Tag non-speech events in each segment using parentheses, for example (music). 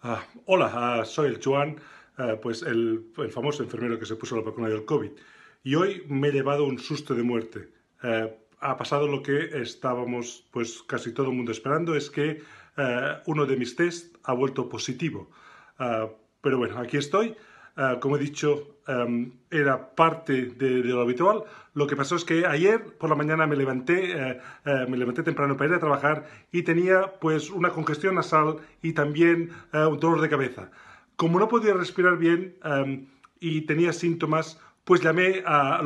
Ah, hola, ah, soy el Juan, eh, pues el, famoso enfermero que se puso la vacuna del COVID. Y hoy me he llevado un susto de muerte. Eh, ha pasado lo que estábamos, pues casi todo el mundo esperando, es que eh, uno de mis tests ha vuelto positivo. Ah, pero bueno, aquí estoy Ah, como he dicho, em, era parte de, lo habitual. Lo que pasó es que ayer por la mañana me levanté, eh, eh, me levanté temprano para ir a trabajar y tenía pues una congestión nasal y también eh, un dolor de cabeza. Como no podía respirar bien em, y tenía síntomas, pues llamé a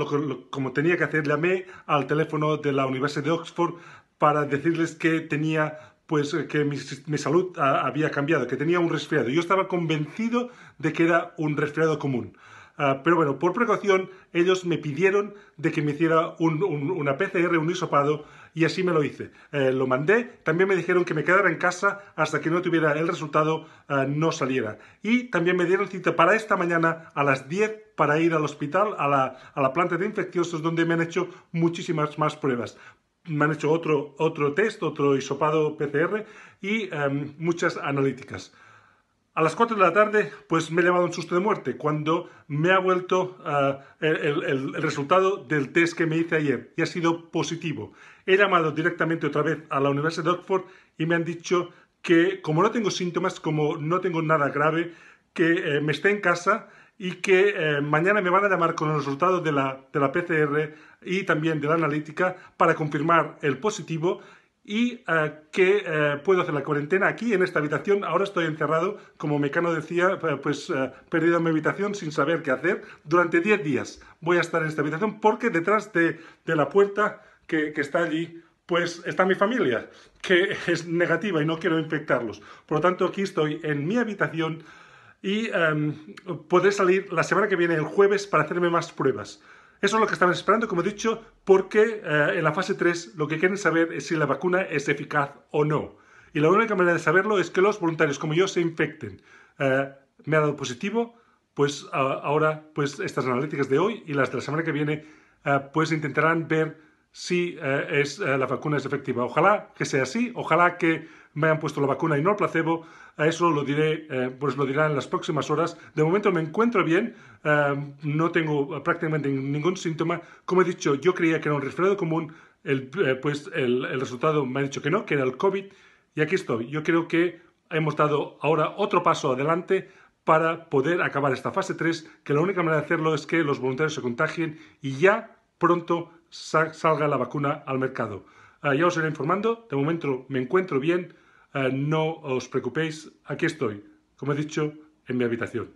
como tenía que hacer, llamé al teléfono de la Universidad de Oxford para decirles que tenía pues eh, que mi, salud ah, había cambiado, que tenía un resfriado. Yo estaba convencido de que era un resfriado común. Ah, pero bueno, por precaución, ellos me pidieron de que me hiciera una PCR, un hisopado, y así me lo hice. Eh, lo mandé, también me dijeron que me quedara en casa hasta que no tuviera el resultado, ah, no saliera. Y también me dieron cita para esta mañana a las 10 para ir al hospital, a la, a la planta de infecciosos, donde me han hecho muchísimas más pruebas me han hecho otro, test, otro isopado PCR y em, muchas analíticas. A las 4 de la tarde, pues me he llevado un susto de muerte cuando me ha vuelto ah, el, resultado del test que me hice ayer y ha sido positivo. He llamado directamente otra vez a la Universidad de Oxford y me han dicho que como no tengo síntomas, como no tengo nada grave, que eh, me esté en casa y que eh, mañana me van a llamar con los resultados de la, de la PCR y también de la analítica para confirmar el positivo y eh, que eh, puedo hacer la cuarentena aquí en esta habitación. Ahora estoy encerrado, como Mecano decía, pues perdido en mi habitación sin saber qué hacer. Durante 10 días voy a estar en esta habitación porque detrás de, de la puerta que, que, está allí, pues está mi familia, que (laughs) es negativa y no quiero infectarlos. Por lo tanto, aquí estoy en mi habitación y em, podré salir la semana que viene, el jueves, para hacerme más pruebas. Eso es lo que estamos esperando, como he dicho, porque eh, en la fase 3 lo que quieren saber es si la vacuna es eficaz o no. Y la única manera de saberlo es que los voluntarios como yo se infecten. Eh, me ha dado positivo, pues ahora pues estas analíticas de hoy y las de la semana que viene eh, pues intentarán ver si es, la vacuna es efectiva. Ojalá que sea así, ojalá que me han puesto la vacuna y no el placebo. A eso lo diré, eh, pues lo dirán en las próximas horas. De momento me encuentro bien, eh, no tengo prácticamente ningún síntoma. Como he dicho, yo creía que era un resfriado común, el, eh, pues el, el resultado me ha dicho que no, que era el COVID. Y aquí estoy. Yo creo que hemos dado ahora otro paso adelante para poder acabar esta fase 3, que la única manera de hacerlo es que los voluntarios se contagien y ya pronto salga la vacuna al mercado. Ah, ya os iré informando, de momento me encuentro bien, eh, no os preocupéis, aquí estoy, como he dicho, en mi habitación.